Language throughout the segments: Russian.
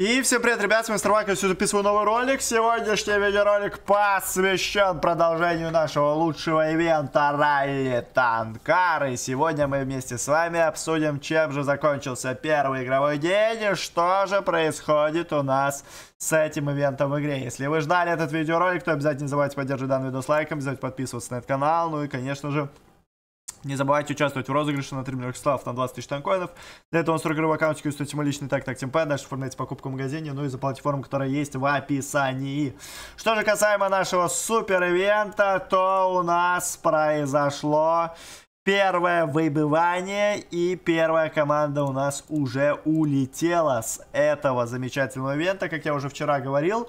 И всем привет, ребят, с вами Старвак, я сегодня записываю новый ролик. Сегодняшний видеоролик посвящен продолжению нашего лучшего ивента Ралли Танкар. И сегодня мы вместе с вами обсудим, чем же закончился первый игровой день и что же происходит у нас с этим ивентом в игре. Если вы ждали этот видеоролик, то обязательно не забывайте поддерживать данный видос лайком, обязательно подписываться на этот канал, ну и, конечно же, не забывайте участвовать в розыгрыше на 3 миллиона слав на 20 тысяч танкоинов. Для этого на 40 рублей в аккаунте установите мой личный так так. Тимпэд, дальше формате покупку в магазине, ну и за платформу, которая есть в описании. Что же касаемо нашего супер ивента, то у нас произошло первое выбывание и первая команда у нас уже улетела с этого замечательного ивента, как я уже вчера говорил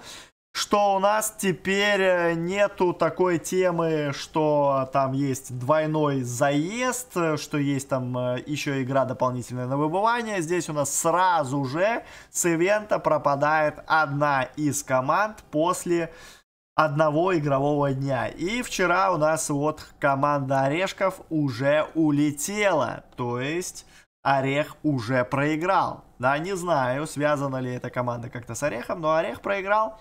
что у нас теперь э, нету такой темы, что там есть двойной заезд, что есть там э, еще игра дополнительная на выбывание. Здесь у нас сразу же с ивента пропадает одна из команд после одного игрового дня. И вчера у нас вот команда Орешков уже улетела. То есть Орех уже проиграл. Да, не знаю, связана ли эта команда как-то с Орехом, но Орех проиграл.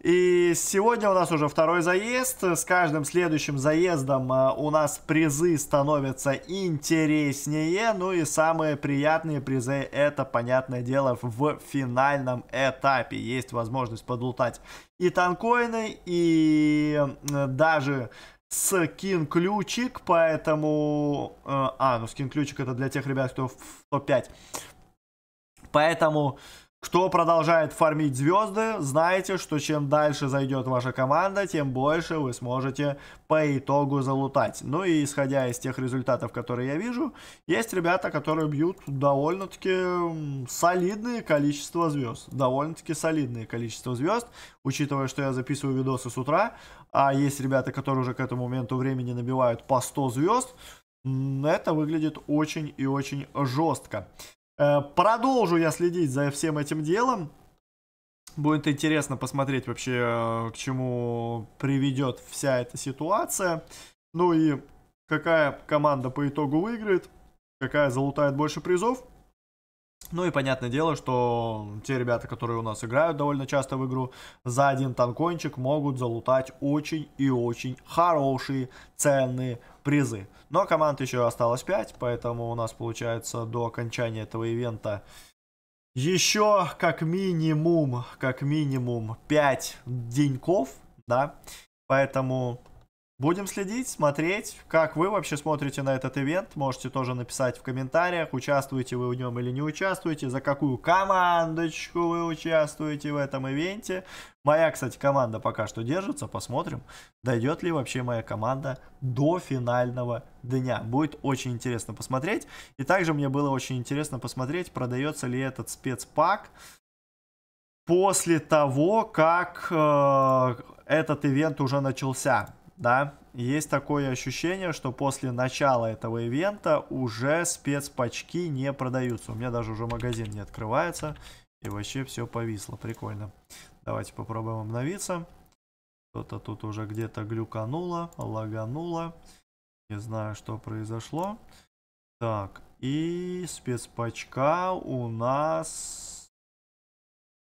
И сегодня у нас уже второй заезд. С каждым следующим заездом э, у нас призы становятся интереснее. Ну и самые приятные призы это, понятное дело, в финальном этапе. Есть возможность подлутать и танкоины, и даже скин ключик, поэтому... Э, а, ну скин ключик это для тех ребят, кто в топ-5. Поэтому, кто продолжает фармить звезды, знаете, что чем дальше зайдет ваша команда, тем больше вы сможете по итогу залутать. Ну и исходя из тех результатов, которые я вижу, есть ребята, которые бьют довольно-таки солидное количество звезд. Довольно-таки солидное количество звезд, учитывая, что я записываю видосы с утра, а есть ребята, которые уже к этому моменту времени набивают по 100 звезд, это выглядит очень и очень жестко. Э, продолжу я следить за всем этим делом. Будет интересно посмотреть вообще, э, к чему приведет вся эта ситуация. Ну и какая команда по итогу выиграет, какая залутает больше призов. Ну и понятное дело, что те ребята, которые у нас играют довольно часто в игру, за один танкончик могут залутать очень и очень хорошие ценные призы. Но команд еще осталось 5, поэтому у нас получается до окончания этого ивента еще как минимум, как минимум 5 деньков, да. Поэтому Будем следить, смотреть, как вы вообще смотрите на этот ивент. Можете тоже написать в комментариях, участвуете вы в нем или не участвуете, за какую командочку вы участвуете в этом ивенте. Моя, кстати, команда пока что держится, посмотрим, дойдет ли вообще моя команда до финального дня. Будет очень интересно посмотреть. И также мне было очень интересно посмотреть, продается ли этот спецпак после того, как э, этот ивент уже начался да, есть такое ощущение, что после начала этого ивента уже спецпачки не продаются. У меня даже уже магазин не открывается. И вообще все повисло. Прикольно. Давайте попробуем обновиться. Кто-то тут уже где-то глюкануло, лагануло. Не знаю, что произошло. Так, и спецпачка у нас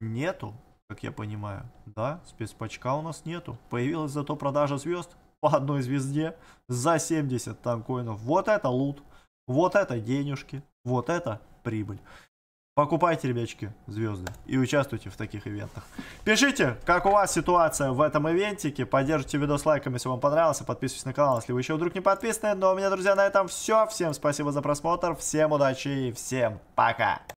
нету, как я понимаю. Да, спецпачка у нас нету. Появилась зато продажа звезд. по одной звезде за 70 там коинов. Вот это лут, вот это денежки, вот это прибыль. Покупайте, ребячки, звезды и участвуйте в таких ивентах. Пишите, как у вас ситуация в этом ивентике. Поддержите видос лайком, если вам понравился. Подписывайтесь на канал, если вы еще вдруг не подписаны. Но ну, а у меня, друзья, на этом все. Всем спасибо за просмотр. Всем удачи и всем пока.